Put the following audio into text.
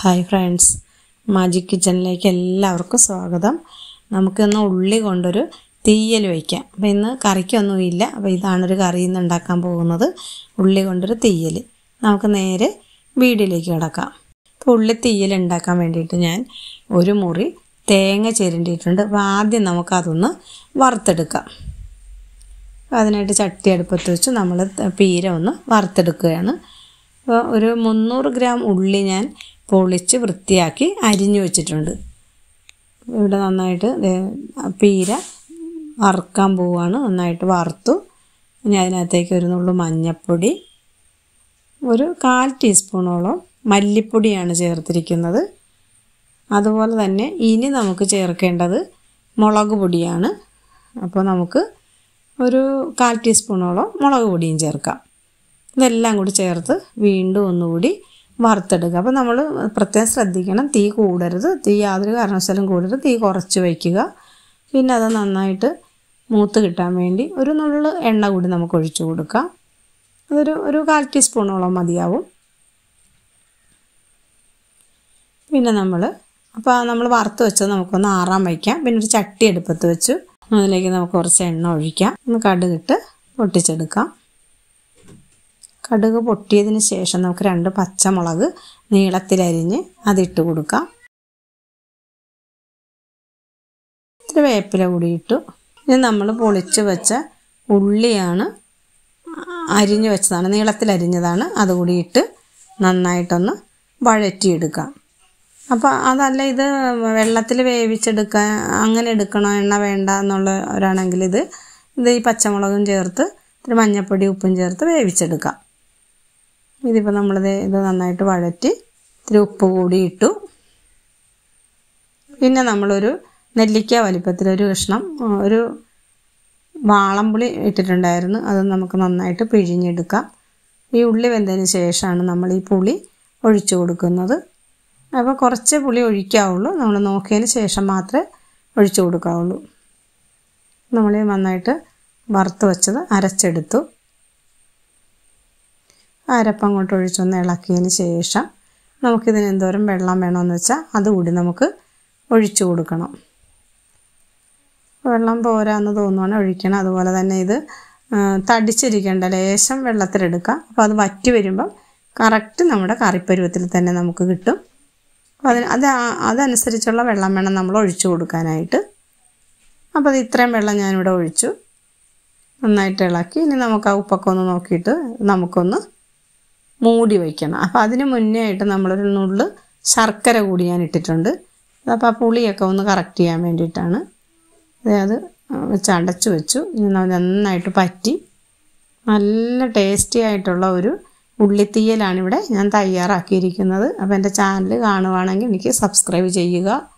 hi friends magic കിച്ചണിലേക്ക് എല്ലാവർക്കും സ്വാഗതം നമുക്കിന്ന് ഉള്ളി കൊണ്ടൊരു തീയൽ വയ്ക്കാം അപ്പോൾ ഇന്ന് കറിക്കൊന്നുമില്ല അപ്പോൾ ഇതാണൊരു കറി ഇന്ന് ഉണ്ടാക്കാൻ പോകുന്നത് ഉള്ളി കൊണ്ടൊരു തീയൽ നമുക്ക് നേരെ വീടിലേക്ക് കിടക്കാം അപ്പോൾ ഉള്ളി തീയൽ ഉണ്ടാക്കാൻ വേണ്ടിയിട്ട് ഞാൻ ഒരു മുറി തേങ്ങ ചേരേണ്ടിയിട്ടുണ്ട് അപ്പോൾ ആദ്യം നമുക്കതൊന്ന് വറുത്തെടുക്കാം അതിനായിട്ട് ചട്ടി അടുപ്പത്ത് വെച്ച് നമ്മൾ പീര ഒന്ന് വറുത്തെടുക്കുകയാണ് അപ്പോൾ ഒരു മുന്നൂറ് ഗ്രാം ഉള്ളി ഞാൻ പൊളിച്ച് വൃത്തിയാക്കി അരിഞ്ഞു വെച്ചിട്ടുണ്ട് ഇവിടെ നന്നായിട്ട് പീര വറുക്കാൻ പോവുകയാണ് നന്നായിട്ട് വറുത്തു ഇനി അതിനകത്തേക്ക് ഒരു നുള്ളു മഞ്ഞൾപ്പൊടി ഒരു കാൽ ടീസ്പൂണോളം മല്ലിപ്പൊടിയാണ് ചേർത്തിരിക്കുന്നത് അതുപോലെ തന്നെ ഇനി നമുക്ക് ചേർക്കേണ്ടത് മുളക് പൊടിയാണ് അപ്പോൾ നമുക്ക് ഒരു കാൽ ടീസ്പൂണോളം മുളക് പൊടിയും ചേർക്കാം ഇതെല്ലാം കൂടി ചേർത്ത് വീണ്ടും ഒന്നുകൂടി വറുത്തെടുക്കുക അപ്പോൾ നമ്മൾ പ്രത്യേകം ശ്രദ്ധിക്കണം തീ കൂടരുത് തീ യാതൊരു കാരണവശാലും കൂടരുത് തീ കുറച്ച് വയ്ക്കുക പിന്നെ അത് നന്നായിട്ട് മൂത്ത് കിട്ടാൻ വേണ്ടി ഒരു നുള്ളു എണ്ണ കൂടി നമുക്ക് ഒഴിച്ചു കൊടുക്കാം അതൊരു ഒരു കാൽ ടീസ്പൂണോളം മതിയാവും പിന്നെ നമ്മൾ അപ്പോൾ നമ്മൾ വറുത്ത് വെച്ചത് നമുക്കൊന്ന് ആറാൻ വയ്ക്കാം പിന്നെ ഒരു ചട്ടി എടുപ്പത്ത് വെച്ചു അതിലേക്ക് നമുക്ക് കുറച്ച് എണ്ണ ഒഴിക്കാം ഒന്ന് കടുകിട്ട് പൊട്ടിച്ചെടുക്കാം കടുക് പൊട്ടിയതിന് ശേഷം നമുക്ക് രണ്ട് പച്ചമുളക് നീളത്തിലരിഞ്ഞ് അതിട്ട് കൊടുക്കാം ഇത്തിരി വേപ്പില കൂടി ഇട്ടു ഇനി നമ്മൾ പൊളിച്ച് വെച്ച ഉള്ളിയാണ് അരിഞ്ഞു വെച്ചതാണ് നീളത്തിൽ അരിഞ്ഞതാണ് അതുകൂടി ഇട്ട് നന്നായിട്ടൊന്ന് വഴറ്റിയെടുക്കാം അപ്പോൾ അതല്ല ഇത് വെള്ളത്തിൽ വേവിച്ചെടുക്കാൻ അങ്ങനെ എടുക്കണോ എണ്ണ വേണ്ട എന്നുള്ള ഒരാണെങ്കിൽ ഇത് ഇത് ഈ പച്ചമുളകും ചേർത്ത് ഇത്തിരി മഞ്ഞപ്പൊടി ഉപ്പും ചേർത്ത് വേവിച്ചെടുക്കാം ഇതിപ്പോൾ നമ്മളത് ഇത് നന്നായിട്ട് വഴറ്റി ഇത്തിരി ഉപ്പ് കൂടി ഇട്ടു പിന്നെ നമ്മളൊരു നെല്ലിക്ക വലിപ്പത്തിലൊരു കഷ്ണം ഒരു വാളംപുളി ഇട്ടിട്ടുണ്ടായിരുന്നു അത് നമുക്ക് നന്നായിട്ട് പിഴിഞ്ഞെടുക്കാം ഈ ഉള്ളി വെന്തതിന് ശേഷമാണ് നമ്മൾ ഈ പുളി ഒഴിച്ചു കൊടുക്കുന്നത് അപ്പോൾ കുറച്ച് പുളി ഒഴിക്കാവുള്ളൂ നമ്മൾ നോക്കിയതിന് ശേഷം മാത്രമേ ഒഴിച്ചു കൊടുക്കാവുള്ളൂ നമ്മൾ നന്നായിട്ട് വറുത്ത് വെച്ചത് അരച്ചെടുത്തു അരപ്പം അങ്ങോട്ട് ഒഴിച്ചൊന്ന് ഇളക്കിയതിന് ശേഷം നമുക്കിതിന് എന്തോരം വെള്ളം വേണമെന്ന് വെച്ചാൽ അതുകൂടി നമുക്ക് ഒഴിച്ചു കൊടുക്കണം വെള്ളം പോരാന്ന് തോന്നുവാണ് ഒഴിക്കണം അതുപോലെ തന്നെ ഇത് തടിച്ചിരിക്കേണ്ട ലേശം വെള്ളത്തിലെടുക്കുക അപ്പോൾ അത് വറ്റി വരുമ്പം കറക്റ്റ് നമ്മുടെ കറിപ്പരുവത്തിൽ തന്നെ നമുക്ക് കിട്ടും അപ്പോൾ അതിന് അത് അതനുസരിച്ചുള്ള വെള്ളം വേണം നമ്മൾ ഒഴിച്ചു കൊടുക്കാനായിട്ട് അപ്പോൾ അത് ഇത്രയും വെള്ളം ഞാനിവിടെ ഒഴിച്ചു നന്നായിട്ട് ഇളക്കി ഇനി നമുക്ക് ആ ഉപ്പൊക്കെ ഒന്ന് നോക്കിയിട്ട് നമുക്കൊന്ന് മൂടി വയ്ക്കണം അപ്പോൾ അതിന് മുന്നേ ആയിട്ട് നമ്മളൊരു നുള്ള് ശർക്കര കൂടി ഞാൻ ഇട്ടിട്ടുണ്ട് അപ്പോൾ ആ പുളിയൊക്കെ ഒന്ന് കറക്റ്റ് ചെയ്യാൻ വേണ്ടിയിട്ടാണ് അത് വെച്ച് അടച്ചു വെച്ചു നന്നായിട്ട് പറ്റി നല്ല ടേസ്റ്റി ആയിട്ടുള്ള ഒരു ഉള്ളിത്തീയലാണ് ഇവിടെ ഞാൻ തയ്യാറാക്കിയിരിക്കുന്നത് അപ്പോൾ എൻ്റെ ചാനൽ കാണുവാണെങ്കിൽ എനിക്ക് സബ്സ്ക്രൈബ് ചെയ്യുക